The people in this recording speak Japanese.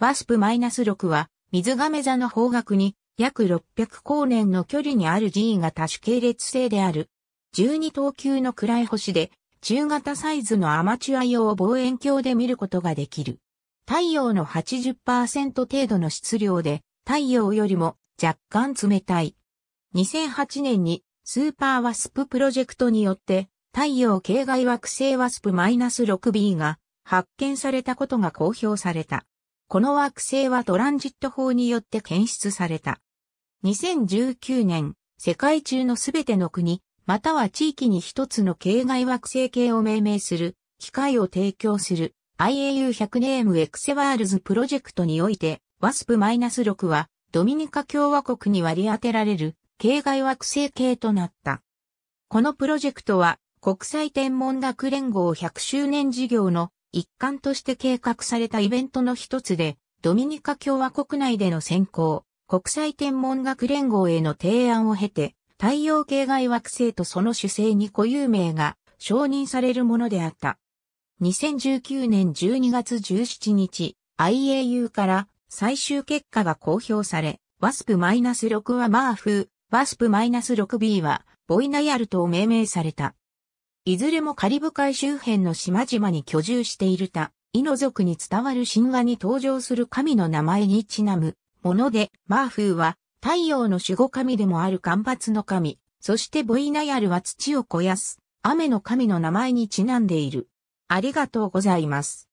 ワスプマイナス -6 は、水亀座の方角に、約600光年の距離にある G 多種系列星である。12等級の暗い星で、中型サイズのアマチュア用望遠鏡で見ることができる。太陽の80%程度の質量で、太陽よりも若干冷たい。2008年にスーパーワスププロジェクトによって太陽系外惑星ワスプマイナス -6b が発見されたことが公表された。この惑星はトランジット法によって検出された。2019年、世界中のすべての国、または地域に一つの系外惑星系を命名する、機械を提供する IAU100 ネームエクセワールズプロジェクトにおいて、WASP-6 はドミニカ共和国に割り当てられる系外惑星系となった。このプロジェクトは国際天文学連合100周年事業の一環として計画されたイベントの一つで、ドミニカ共和国内での選考、国際天文学連合への提案を経て、太陽系外惑星とその主星に固有名が承認されるものであった。2019年12月17日、IAU から最終結果が公表され、WASP-6 はマーフ、WASP-6B はボイナヤルトを命名された。いずれもカリブ海周辺の島々に居住している他、イノ族に伝わる神話に登場する神の名前にちなむもので、マーフーは太陽の守護神でもある干ばつの神、そしてボイナヤルは土を肥やす、雨の神の名前にちなんでいる。ありがとうございます。